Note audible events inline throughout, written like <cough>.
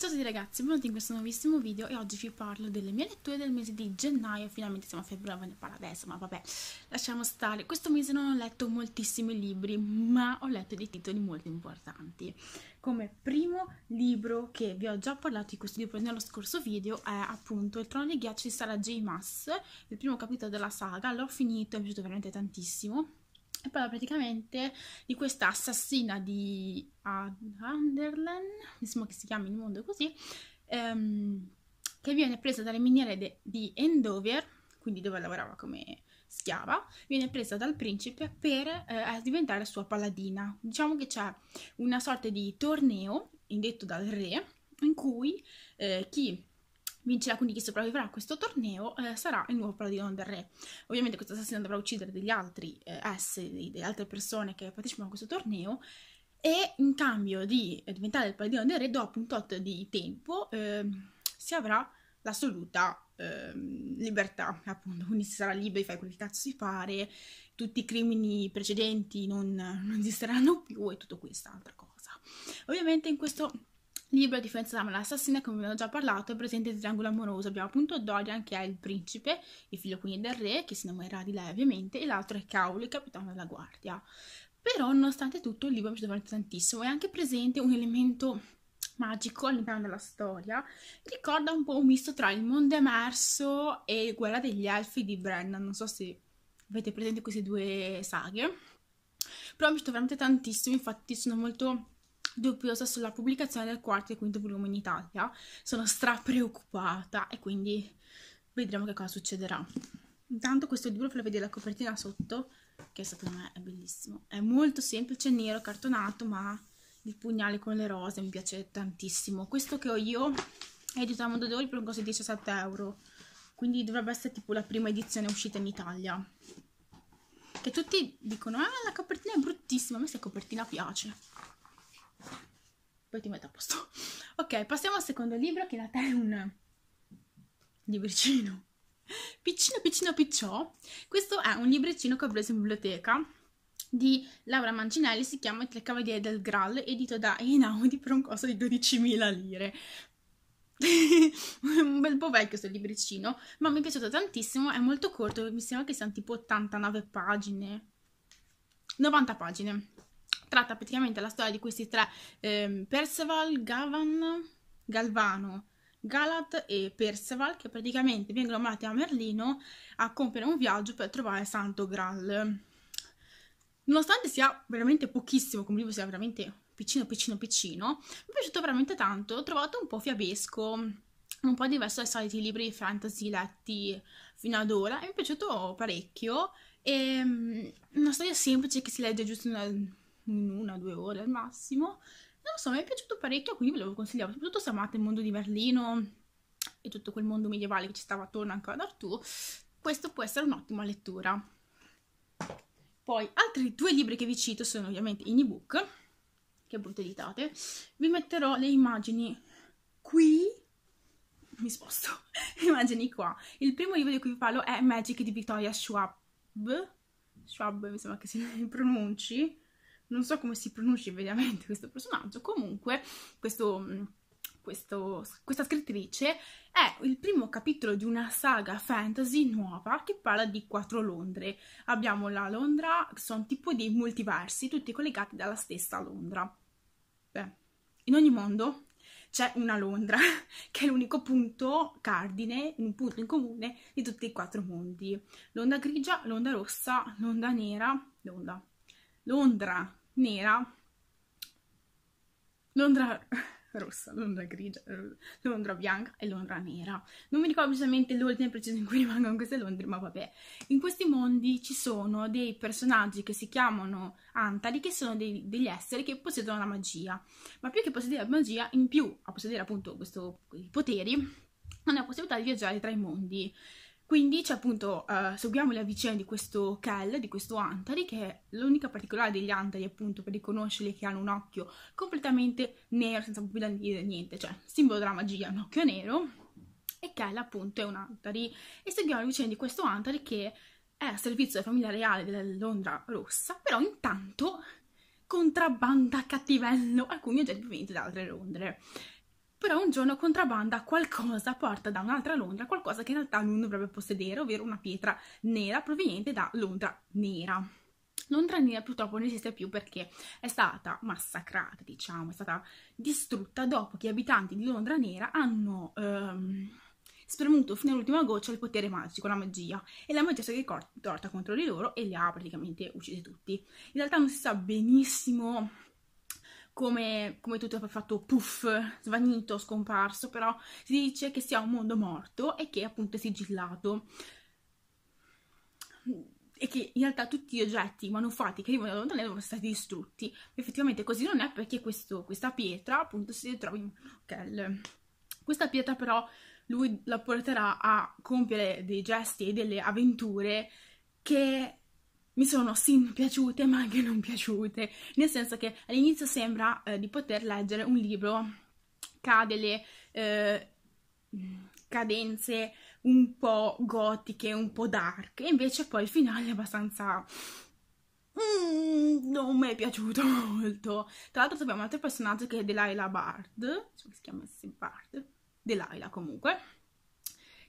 Ciao a tutti ragazzi, benvenuti in questo nuovissimo video e oggi vi parlo delle mie letture del mese di gennaio, finalmente siamo a febbraio, ve ne parlo adesso, ma vabbè, lasciamo stare. Questo mese non ho letto moltissimi libri, ma ho letto dei titoli molto importanti. Come primo libro che vi ho già parlato di questo libro nello scorso video è appunto Il trono di ghiaccio di Sara J. Mass, il primo capitolo della saga, l'ho finito, mi è piaciuto veramente tantissimo e parla praticamente di questa assassina di Underland, mi che si chiami il mondo così, ehm, che viene presa dalle miniere de, di Endover, quindi dove lavorava come schiava, viene presa dal principe per eh, diventare sua paladina. Diciamo che c'è una sorta di torneo indetto dal re in cui eh, chi vincerà, quindi chi sopravviverà a questo torneo eh, sarà il nuovo paladino del re. Ovviamente questo assassino dovrà uccidere degli altri eh, S, delle altre persone che partecipano a questo torneo e in cambio di eh, diventare il paladino del re, dopo un tot di tempo, eh, si avrà l'assoluta ehm, libertà, appunto, quindi si sarà liberi, fai quel cazzo si pare, tutti i crimini precedenti non, non esisteranno più e tutto quest'altra cosa. Ovviamente in questo Libro a di fidanzata l'assassina, come vi ho già parlato, è presente il triangolo amoroso. Abbiamo appunto Dorian, che è il principe, il figlio quindi del re, che si innamorerà di lei ovviamente, e l'altro è Caul, il capitano della guardia. Però, nonostante tutto, il libro mi è piaciuto tantissimo. È anche presente un elemento magico all'interno della storia. Ricorda un po' un misto tra il mondo emerso e quella degli Elfi di Brennan. Non so se avete presente queste due saghe. Però mi è piaciuto veramente tantissimo, infatti sono molto dubbiosa sulla pubblicazione del quarto e quinto volume in Italia, sono stra preoccupata e quindi vedremo che cosa succederà. Intanto questo libro, ve lo vedete la copertina sotto, che secondo me è bellissimo. È molto semplice, nero, cartonato, ma il pugnale con le rose mi piace tantissimo. Questo che ho io è editato a Mondadori per un costo di 17 euro, quindi dovrebbe essere tipo la prima edizione uscita in Italia. Che tutti dicono, ah la copertina è bruttissima, a me questa copertina piace poi ti metto a posto. Ok, passiamo al secondo libro che in realtà è un libricino. Piccino, piccino, picciò. Questo è un libricino che ho preso in biblioteca di Laura Mancinelli, si chiama I tre del Graal, edito da Einaudi per un costo di 12.000 lire. <laughs> un bel po' vecchio questo libricino, ma mi è piaciuto tantissimo, è molto corto, mi sembra che siano tipo 89 pagine, 90 pagine tratta praticamente la storia di questi tre, eh, Perceval, Gavan, Galvano, Galad e Perceval, che praticamente vengono mandati a Merlino a compiere un viaggio per trovare Santo Graal. Nonostante sia veramente pochissimo, come libro sia veramente piccino, piccino, piccino, mi è piaciuto veramente tanto, l'ho trovato un po' fiabesco, un po' diverso dai soliti libri di fantasy letti fino ad ora, e mi è piaciuto parecchio, è ehm, una storia semplice che si legge giusto in una in una o due ore al massimo. Non lo so, mi è piaciuto parecchio, quindi ve lo consigliavo. Soprattutto se amate il mondo di Berlino e tutto quel mondo medievale che ci stava attorno ancora ad Artù, questo può essere un'ottima lettura. Poi altri due libri che vi cito sono ovviamente in ebook, che brutte editate. Vi metterò le immagini qui mi sposto, le <laughs> immagini qua. Il primo libro di cui vi parlo è Magic di Victoria Schwab, Schwab mi sembra che si <laughs> pronunci, non so come si pronunci veramente questo personaggio, comunque questo... Mm, questo, questa scrittrice è il primo capitolo di una saga fantasy nuova che parla di quattro Londre. Abbiamo la Londra, che sono tipo dei multiversi, tutti collegati dalla stessa Londra. Beh, in ogni mondo c'è una Londra, <laughs> che è l'unico punto cardine, un punto in comune di tutti i quattro mondi. L'onda grigia, l'onda rossa, l'onda nera, l'onda Londra nera, Londra <laughs> rossa, Londra grigia, Londra bianca e Londra nera. Non mi ricordo precisamente l'ordine preciso in cui <laughs> rimangono queste Londre, ma vabbè. In questi mondi ci sono dei personaggi che si chiamano Antari, che sono dei, degli esseri che possiedono la magia. Ma più che possedere la magia, in più a possedere appunto questo, questi poteri, hanno la possibilità di viaggiare tra i mondi. Quindi c'è appunto, uh, seguiamo la vicenda di questo Kel, di questo Antari, che è l'unica particolare degli Antari appunto per riconoscerli che hanno un occhio completamente nero, senza pupilla niente, cioè simbolo della magia, un occhio nero, e Kel appunto è un Antari. E seguiamo la vicenda di questo Antari che è a servizio della famiglia reale della Londra Rossa, però intanto contrabbanda a cattivello alcuni oggetti provenienti da altre Londre però un giorno contrabbanda qualcosa, porta da un'altra Londra qualcosa che in realtà non dovrebbe possedere, ovvero una pietra nera proveniente da Londra nera. Londra nera purtroppo non esiste più perché è stata massacrata, diciamo, è stata distrutta dopo che gli abitanti di Londra nera hanno ehm, spremuto fino all'ultima goccia il potere magico, la magia, e la magia si è torta contro di loro e li ha praticamente uccisi tutti. In realtà non si sa benissimo come, come tutto è fatto puff, svanito, scomparso, però si dice che sia un mondo morto e che appunto è sigillato e che in realtà tutti gli oggetti manufatti che arrivano da lontano sono stati distrutti. Effettivamente così non è perché questo, questa pietra appunto si trova in Kell. Questa pietra però lui la porterà a compiere dei gesti e delle avventure che mi sono sì piaciute ma anche non piaciute, nel senso che all'inizio sembra eh, di poter leggere un libro che ha delle eh, cadenze un po' gotiche, un po' dark, e invece poi il finale è abbastanza... Mm, non mi è piaciuto <laughs> molto. Tra l'altro abbiamo un altro personaggio che è Delilah Bard, si chiama Bard, Delilah comunque,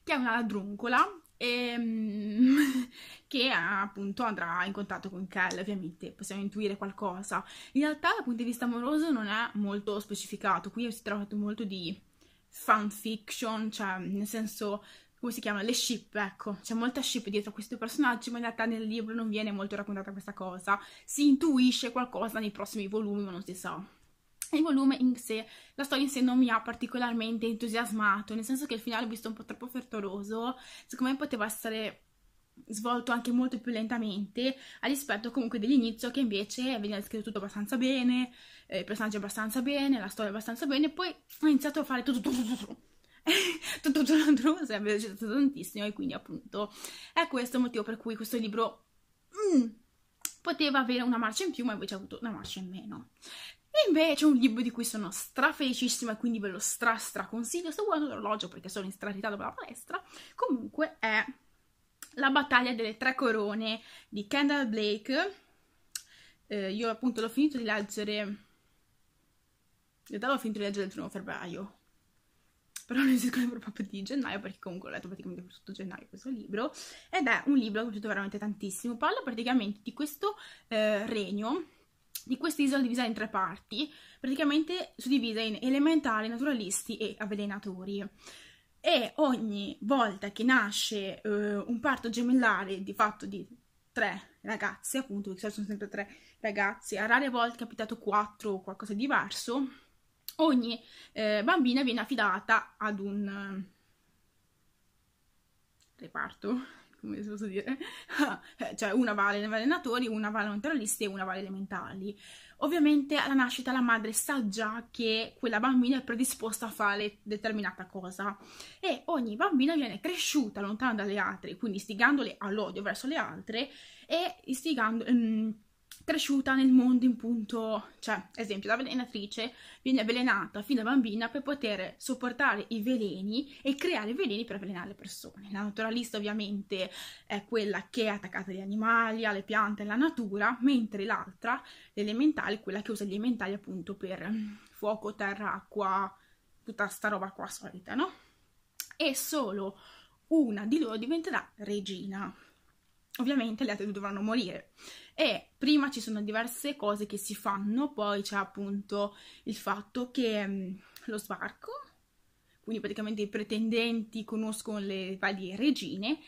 che è una ladruncola ehm, <laughs> che appunto andrà in contatto con Cal, ovviamente possiamo intuire qualcosa. In realtà dal punto di vista amoroso non è molto specificato, qui si tratta molto di fanfiction, cioè nel senso come si chiama? Le ship, ecco, c'è molta ship dietro a questi personaggi, ma in realtà nel libro non viene molto raccontata questa cosa. Si intuisce qualcosa nei prossimi volumi, ma non si sa il volume in sé, la storia in sé non mi ha particolarmente entusiasmato, nel senso che il finale ho visto un po' troppo fertoloso, secondo me poteva essere svolto anche molto più lentamente a rispetto comunque dell'inizio che invece veniva scritto tutto abbastanza bene, eh, i personaggi abbastanza bene, la storia abbastanza bene, e poi ho iniziato a fare tutto tutto tutto <laughs> tutto. tutto, si è avvicinato tantissimo e quindi appunto è questo il motivo per cui questo libro mm, poteva avere una marcia in più ma invece ha avuto una marcia in meno e invece un libro di cui sono strafelicissima e quindi ve lo stra stra consiglio, sto guardando l'orologio perché sono in strarrità dopo la palestra, comunque è La battaglia delle tre corone di Kendall Blake, eh, io appunto l'ho finito di leggere, in realtà l'ho finito di leggere il 1 febbraio, però non esiste libro proprio di gennaio perché comunque ho letto praticamente per tutto gennaio questo libro ed è un libro che mi è piaciuto veramente tantissimo parla praticamente di questo eh, regno di quest'isola divisa in tre parti, praticamente suddivisa in elementari, naturalisti e avvelenatori. E ogni volta che nasce eh, un parto gemellare di fatto di tre ragazze, appunto, perché sono sempre tre ragazze, a rare volte è capitato quattro o qualcosa di diverso, ogni eh, bambina viene affidata ad un eh, reparto come si posso dire, <laughs> eh, cioè una vale le allenatori, una vale naturalisti e una vale le mentali. Ovviamente alla nascita la madre sa già che quella bambina è predisposta a fare determinata cosa e ogni bambina viene cresciuta lontana dalle altre, quindi istigandole all'odio verso le altre e istigando... Um, cresciuta nel mondo in punto, cioè, esempio, la velenatrice viene avvelenata fin da bambina per poter sopportare i veleni e creare veleni per avvelenare le persone. La naturalista ovviamente è quella che è attaccata agli animali, alle piante, alla natura, mentre l'altra, l'elementale, è quella che usa gli elementali appunto per fuoco, terra, acqua, tutta sta roba qua solita, no? E solo una di loro diventerà regina. Ovviamente le altre dovranno morire e prima ci sono diverse cose che si fanno, poi c'è appunto il fatto che mh, mm, lo sbarco, quindi praticamente i pretendenti conoscono le varie regine,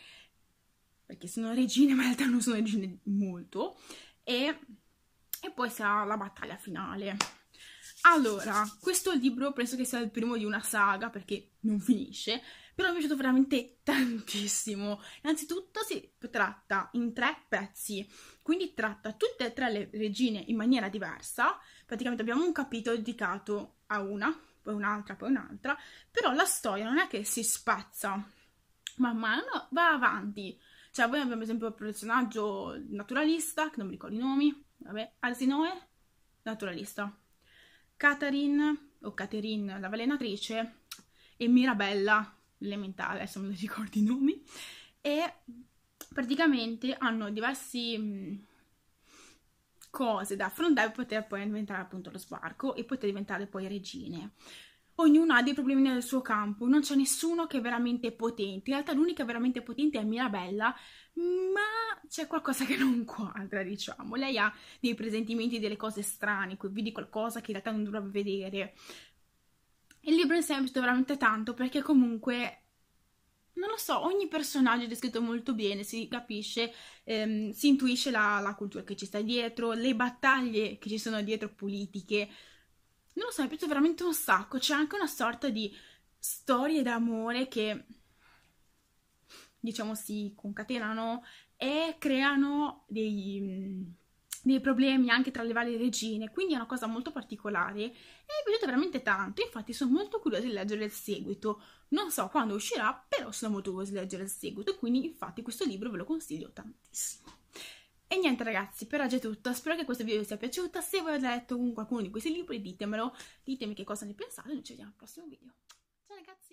perché sono regine ma in realtà non sono regine molto, e, e poi c'è la battaglia finale. Allora, questo libro penso che sia il primo di una saga perché non finisce, però mi è piaciuto veramente tantissimo. Innanzitutto si tratta in tre pezzi, quindi tratta tutte e tre le regine in maniera diversa, praticamente abbiamo un capitolo dedicato a una, poi un'altra, poi un'altra, però la storia non è che si spezza, man mano va avanti. Cioè, poi abbiamo ad esempio il personaggio naturalista, che non mi ricordo i nomi, vabbè, Arsinoe, naturalista, Catherine, o Catherine, la valenatrice, e Mirabella, elementare, adesso non lo <laughs> ricordo i nomi, e praticamente hanno diversi mm, cose da affrontare per poter poi diventare appunto lo sbarco e poter diventare poi regine. Ognuno ha dei problemi nel suo campo, non c'è nessuno che è veramente potente. In realtà l'unica veramente potente è Mirabella, ma c'è qualcosa che non quadra, diciamo. Lei ha dei presentimenti delle cose strane, qui vedi qualcosa che in realtà non dovrebbe vedere. Il libro è semplice veramente tanto perché comunque non lo so, ogni personaggio è descritto molto bene, si capisce, ehm, si intuisce la, la, cultura che ci sta dietro, le battaglie che ci sono dietro politiche. Non lo so, mi piaciuto veramente un sacco. C'è anche una sorta di storie d'amore che, diciamo, si concatenano e creano dei dei problemi anche tra le varie regine, quindi è una cosa molto particolare e mi è veramente tanto, infatti sono molto curiosa di leggere il seguito, non so quando uscirà, però sono molto curiosa di leggere il seguito, quindi infatti questo libro ve lo consiglio tantissimo. E niente ragazzi, per oggi è tutto, spero che questo video vi sia piaciuto, se voi avete letto qualcuno di questi libri ditemelo, ditemi che cosa ne pensate, noi ci vediamo al prossimo video. Ciao ragazzi!